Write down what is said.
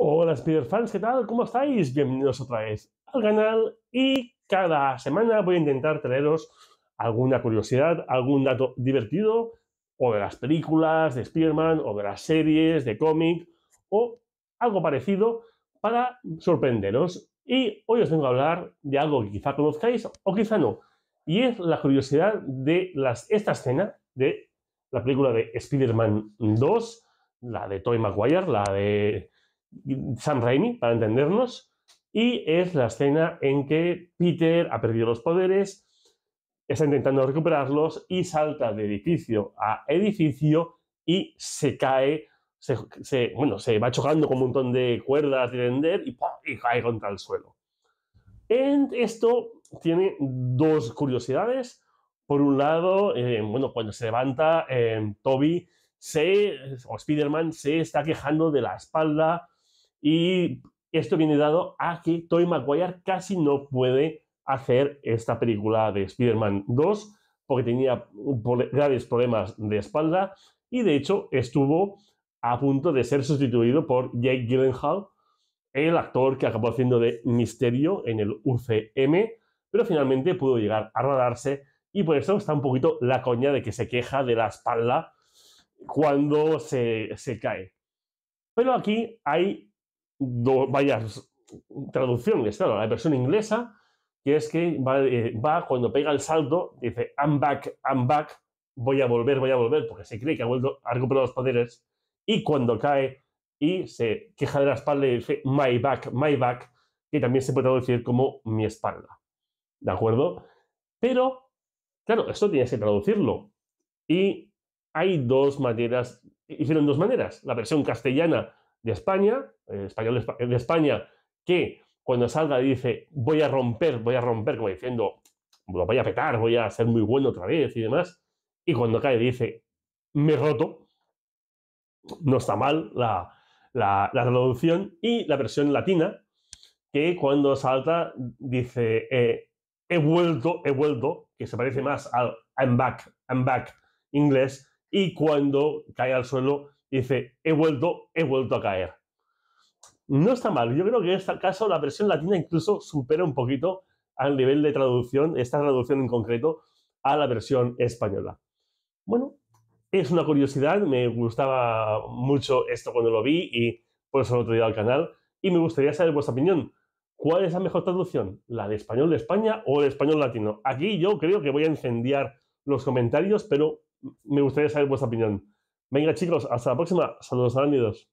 Hola Spider-Fans, ¿qué tal? ¿Cómo estáis? Bienvenidos otra vez al canal y cada semana voy a intentar traeros alguna curiosidad, algún dato divertido o de las películas de Spider-Man o de las series, de cómic o algo parecido para sorprenderos. Y hoy os vengo a hablar de algo que quizá conozcáis o quizá no. Y es la curiosidad de las, esta escena de la película de Spider-Man 2, la de Toy Maguire, la de Sam Raimi, para entendernos, y es la escena en que Peter ha perdido los poderes, está intentando recuperarlos y salta de edificio a edificio y se cae, se, bueno, se va chocando con un montón de cuerdas de tender y, cae contra el suelo. En esto tiene dos curiosidades. Por un lado, eh, bueno, cuando se levanta, eh, Toby se, o Spider-Man se está quejando de la espalda y esto viene dado a que Tobey Maguire casi no puede hacer esta película de Spider-Man 2 porque tenía graves problemas de espalda y de hecho estuvo a punto de ser sustituido por Jake Gyllenhaal, el actor que acabó haciendo de Misterio en el UCM, pero finalmente pudo llegar a rodarse y por eso está un poquito la coña de que se queja de la espalda cuando se, se cae. Pero aquí hay do, varias traducciones, claro, la versión inglesa, que es que eh, va, cuando pega el salto, dice, I'm back, I'm back, voy a volver, voy a volver, porque se cree que ha vuelto, ha recuperado los poderes, y cuando cae y se queja de la espalda y dice, my back, my back, que también se puede traducir como mi espalda, ¿de acuerdo? Pero, claro, esto tienes que traducirlo, y hay dos maneras, hicieron dos maneras, la versión castellana de España, español eh, de España, que cuando salga dice voy a romper, voy a romper, como diciendo lo voy a petar, voy a ser muy bueno otra vez y demás, y cuando cae dice me he roto, no está mal la, la, traducción, y la versión latina, que cuando salta dice eh, he vuelto, he vuelto, que se parece más al I'm back, I'm back inglés, y cuando cae al suelo dice, he vuelto, he vuelto a caer. No está mal, yo creo que en este caso la versión latina incluso supera un poquito al nivel de traducción, esta traducción en concreto, a la versión española. Bueno, es una curiosidad, me gustaba mucho esto cuando lo vi y por eso lo he al canal y me gustaría saber vuestra opinión. ¿Cuál es la mejor traducción? ¿La de español de España o el español latino? Aquí yo creo que voy a incendiar los comentarios, pero me gustaría saber vuestra opinión. Venga, chicos, hasta la próxima. Saludos arácnidos.